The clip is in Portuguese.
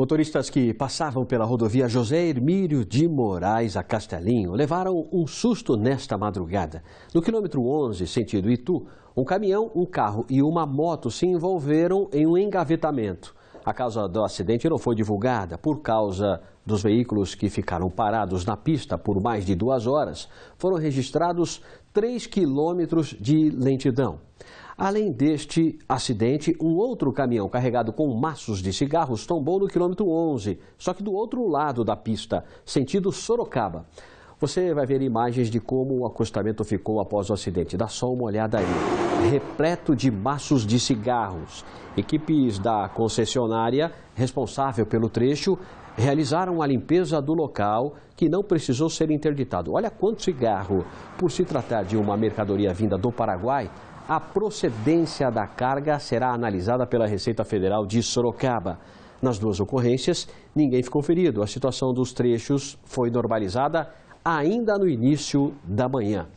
Motoristas que passavam pela rodovia José Hermílio de Moraes a Castelinho levaram um susto nesta madrugada. No quilômetro 11, sentido Itu, um caminhão, um carro e uma moto se envolveram em um engavetamento. A causa do acidente não foi divulgada por causa dos veículos que ficaram parados na pista por mais de duas horas. Foram registrados 3 quilômetros de lentidão. Além deste acidente, um outro caminhão carregado com maços de cigarros tombou no quilômetro 11, só que do outro lado da pista, sentido Sorocaba. Você vai ver imagens de como o acostamento ficou após o acidente. Dá só uma olhada aí. Repleto de maços de cigarros. Equipes da concessionária responsável pelo trecho realizaram a limpeza do local que não precisou ser interditado. Olha quanto cigarro! Por se tratar de uma mercadoria vinda do Paraguai, a procedência da carga será analisada pela Receita Federal de Sorocaba. Nas duas ocorrências, ninguém ficou ferido. A situação dos trechos foi normalizada ainda no início da manhã.